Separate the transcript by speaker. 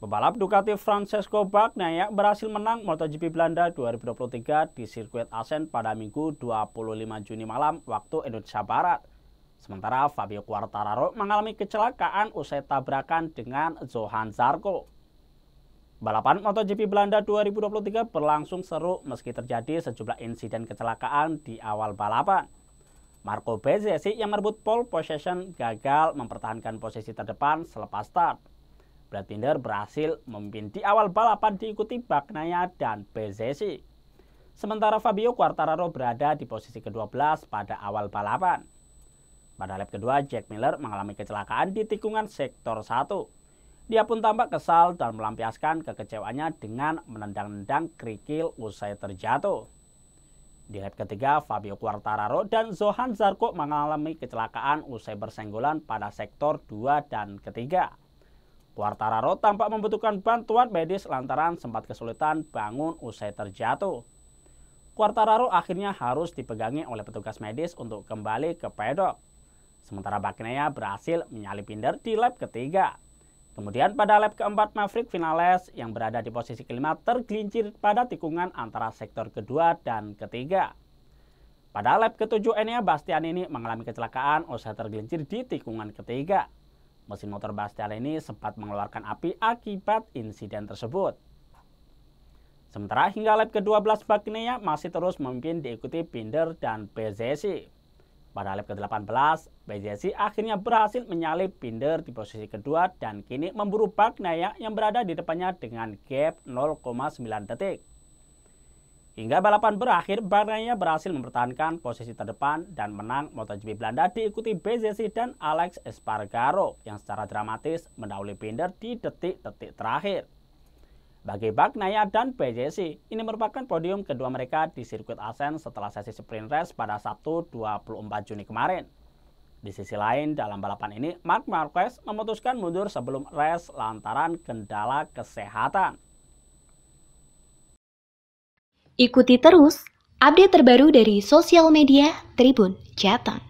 Speaker 1: Pembalap Ducati Francesco Bagnaia berhasil menang MotoGP Belanda 2023 di sirkuit Assen pada Minggu 25 Juni malam waktu Indonesia Barat. Sementara Fabio Quartararo mengalami kecelakaan usai tabrakan dengan Johan Zarco. Balapan MotoGP Belanda 2023 berlangsung seru meski terjadi sejumlah insiden kecelakaan di awal balapan. Marco Bezzecchi yang merebut pole position gagal mempertahankan posisi terdepan selepas start. Binder berhasil memimpin di awal balapan diikuti Bagnaia dan Bezesi. Sementara Fabio Quartararo berada di posisi ke-12 pada awal balapan. Pada lap kedua, Jack Miller mengalami kecelakaan di tikungan sektor 1. Dia pun tampak kesal dan melampiaskan kekecewaannya dengan menendang-nendang kerikil usai terjatuh. Di lap ketiga, Fabio Quartararo dan Zohan Zarco mengalami kecelakaan usai bersenggolan pada sektor 2 dan ketiga. Quartararo tampak membutuhkan bantuan medis lantaran sempat kesulitan bangun usai terjatuh. Quartararo akhirnya harus dipegangi oleh petugas medis untuk kembali ke pedok. Sementara Bagnaia berhasil menyalip Binder di lap ketiga. Kemudian pada lap keempat Maverick Vinales yang berada di posisi kelima tergelincir pada tikungan antara sektor kedua dan ketiga. Pada lap ketujuh Enea Bastian ini mengalami kecelakaan usai tergelincir di tikungan ketiga. Mesin motor Bastian ini sempat mengeluarkan api akibat insiden tersebut. Sementara hingga lap ke-12 Bagnia masih terus memimpin diikuti Binder dan PZC. Pada lap ke-18, PZC akhirnya berhasil menyalip Binder di posisi kedua dan kini memburu Bagnia yang berada di depannya dengan gap 0,9 detik. Hingga balapan berakhir, Bahrainnya berhasil mempertahankan posisi terdepan dan menang MotoGP Belanda diikuti BZC dan Alex Espargaro yang secara dramatis mendahului Binder di detik-detik terakhir. Bagi Bagnaia dan BJC, ini merupakan podium kedua mereka di sirkuit Asen setelah sesi sprint race pada Sabtu 24 Juni kemarin. Di sisi lain, dalam balapan ini, Mark Marquez memutuskan mundur sebelum race lantaran kendala kesehatan. Ikuti terus update terbaru dari sosial media Tribun Jateng.